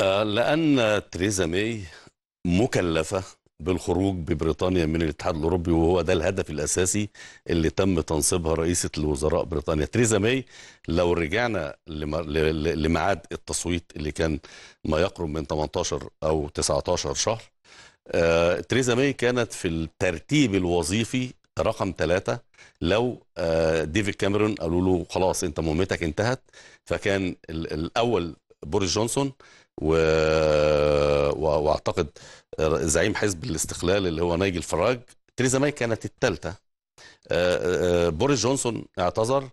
آه، لأن تريزا ماي مكلفة بالخروج ببريطانيا من الاتحاد الأوروبي وهو ده الهدف الأساسي اللي تم تنصيبها رئيسة الوزراء بريطانيا تريزا ماي لو رجعنا لميعاد التصويت اللي كان ما يقرب من 18 أو 19 شهر آه، تريزا ماي كانت في الترتيب الوظيفي رقم ثلاثة لو آه، ديفيد كاميرون قالوا له خلاص انت مهمتك انتهت فكان الأول بوريس جونسون و... و... واعتقد زعيم حزب الاستقلال اللي هو نايجل فراج تريزا ماي كانت الثالثه آه، آه، بوريس جونسون اعتذر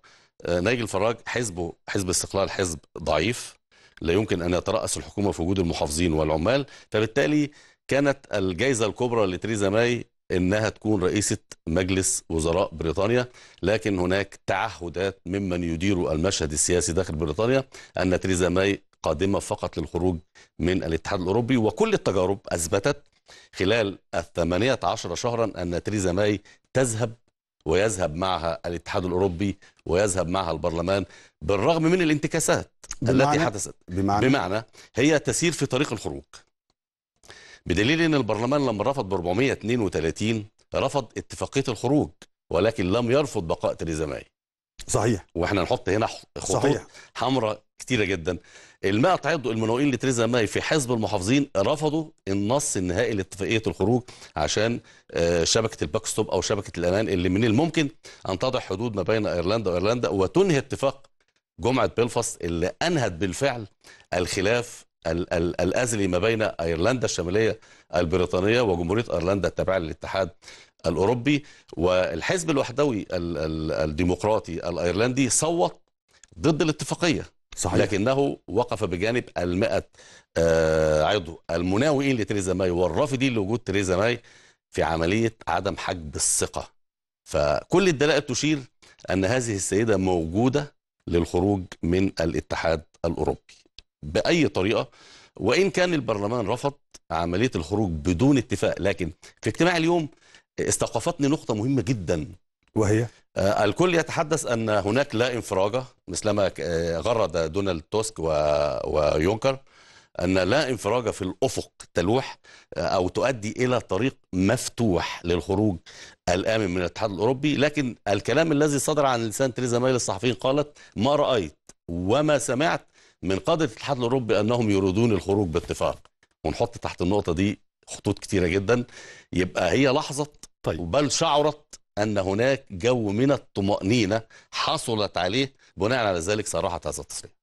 آه، نايجل فراج حزبه حزب استقلال حزب ضعيف لا يمكن ان يتراس الحكومه في وجود المحافظين والعمال فبالتالي كانت الجائزه الكبرى لتريزا ماي انها تكون رئيسه مجلس وزراء بريطانيا لكن هناك تعهدات ممن يدير المشهد السياسي داخل بريطانيا ان تريزا ماي قادمة فقط للخروج من الاتحاد الأوروبي وكل التجارب أثبتت خلال الثمانية عشر شهرا أن تريزا ماي تذهب ويذهب معها الاتحاد الأوروبي ويذهب معها البرلمان بالرغم من الانتكاسات بمعنى التي حدثت بمعنى, بمعنى هي تسير في طريق الخروج بدليل أن البرلمان لما رفض ب 432 رفض اتفاقية الخروج ولكن لم يرفض بقاء تريزا ماي صحيح واحنا نحط هنا خطوط حمراء كتيره جدا الماء تعدوا المنوئين لتريزا ماي في حزب المحافظين رفضوا النص النهائي لاتفاقيه الخروج عشان آه، شبكه الباك ستوب او شبكه الامان اللي من الممكن ان تضع حدود ما بين ايرلندا وايرلندا وتنهي اتفاق جمعه بلفاست اللي انهت بالفعل الخلاف الأزلي ما بين أيرلندا الشمالية البريطانية وجمهورية أيرلندا التابعة للاتحاد الأوروبي والحزب الوحدوي الديمقراطي الأيرلندي صوت ضد الاتفاقية صحيح. لكنه وقف بجانب المئة آه، عضو المناوئين لتريزا ماي والرافضين لوجود تريزا ماي في عملية عدم حجب الثقة فكل الدلائل تشير أن هذه السيدة موجودة للخروج من الاتحاد الأوروبي باي طريقه وان كان البرلمان رفض عمليه الخروج بدون اتفاق لكن في اجتماع اليوم استوقفتني نقطه مهمه جدا وهي آه، الكل يتحدث ان هناك لا انفراجه مثلما آه، غرد دونالد توسك و... ويونكر ان لا انفراجه في الافق تلوح آه، او تؤدي الى طريق مفتوح للخروج الامن من الاتحاد الاوروبي لكن الكلام الذي صدر عن لسان تريزا ماي للصحفيين قالت ما رايت وما سمعت من قاده الاتحاد الاوروبي انهم يريدون الخروج باتفاق ونحط تحت النقطه دي خطوط كتيره جدا يبقى هي لحظت طيب. بل شعرت ان هناك جو من الطمانينه حصلت عليه بناء على ذلك صراحه هذا التصريح